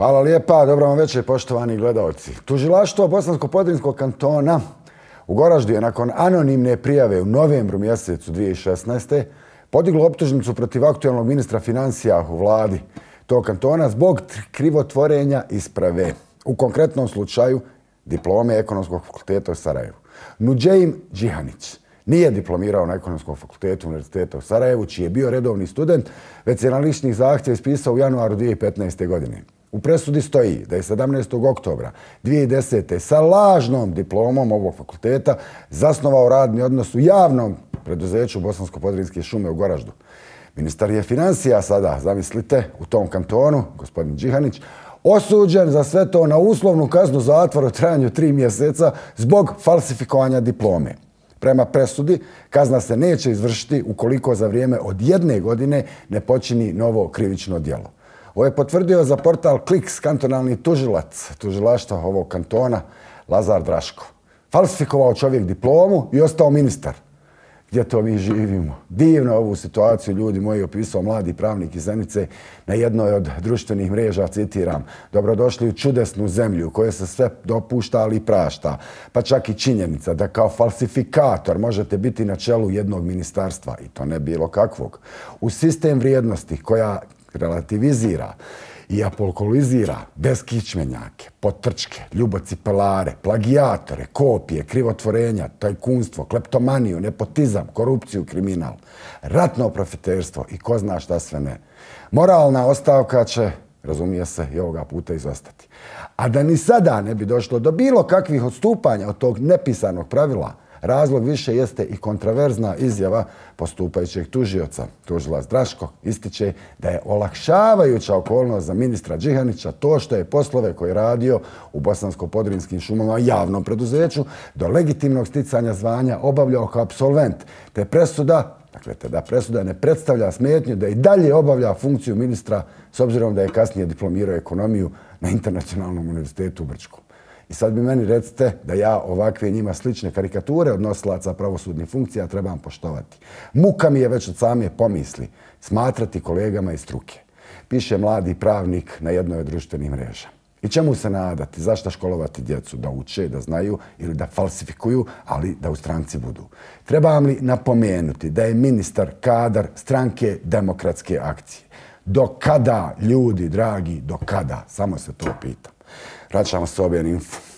Hvala lijepa, dobro vam večer, poštovani gledalci. Tužilaštvo Bosansko-Podrinskog kantona u Goraždu je nakon anonimne prijave u novembru mjesecu 2016. podiglo optužnicu protiv aktualnog ministra financija u vladi tog kantona zbog krivotvorenja isprave. U konkretnom slučaju diplome ekonomskog fakulteta u Sarajevu. Nuđejim Džihanić nije diplomirao na ekonomskom fakultetu Univerziteta u Sarajevu, čiji je bio redovni student, već je na lišnih zahtjeva ispisao u januaru 2015. godine. U presudi stoji da je 17. oktobra 2010. sa lažnom diplomom ovog fakulteta zasnovao radni odnos u javnom preduzeću Bosansko-Podrinske šume u Goraždu. Ministar je financija sada, zamislite, u tom kantonu, gospodin Džihanić, osuđen za sve to na uslovnu kaznu zatvora u trajanju tri mjeseca zbog falsifikovanja diplome. Prema presudi, kazna se neće izvršiti ukoliko za vrijeme od jedne godine ne počini novo krivično djelo. Ovo je potvrdio za portal Kliks kantonalni tužilac tužilaštva ovog kantona, Lazar Draško. Falsifikovao čovjek diplomu i ostao ministar. Gdje to mi živimo? Divno ovu situaciju ljudi moji opisao mladi pravnik iz Zenice na jednoj od društvenih mreža, citiram, dobrodošli u čudesnu zemlju koja se sve dopušta ali i prašta, pa čak i činjenica da kao falsifikator možete biti na čelu jednog ministarstva, i to ne bilo kakvog, u sistem vrijednosti koja relativizira i apokolizira beskičmenjake, potrčke, ljubocipelare, plagijatore, kopije, krivotvorenja, tajkunstvo, kleptomaniju, nepotizam, korupciju, kriminal, ratno profiterstvo i ko zna šta sve ne. Moralna ostavka će, razumije se, i ovoga puta izostati. A da ni sada ne bi došlo do bilo kakvih odstupanja od tog nepisanog pravila, Razlog više jeste i kontraverzna izjava postupajućeg tužioca. Tužila Zdraško ističe da je olakšavajuća okolnost za ministra Džihanića to što je poslove koje je radio u Bosansko-Podrinskim šumama javnom preduzeću do legitimnog sticanja zvanja obavljao kao absolvent, te presuda Dakle, te da presuda ne predstavlja smetnju da i dalje obavlja funkciju ministra s obzirom da je kasnije diplomirao ekonomiju na Internacionalnom univerzitetu u Brčku. I sad bi meni recite da ja ovakve njima slične karikature od nosilaca pravosudnih funkcija trebam poštovati. Muka mi je već od same pomisli smatrati kolegama iz struke. Piše mladi pravnik na jednoj od društvenih mreža. I čemu se nadati? Zašto školovati djecu? Da uče, da znaju ili da falsifikuju, ali da u stranci budu. Trebam li napomenuti da je ministar kadar stranke demokratske akcije? Do kada, ljudi, dragi, do kada? Samo se to pitam. Vraćamo se objen info.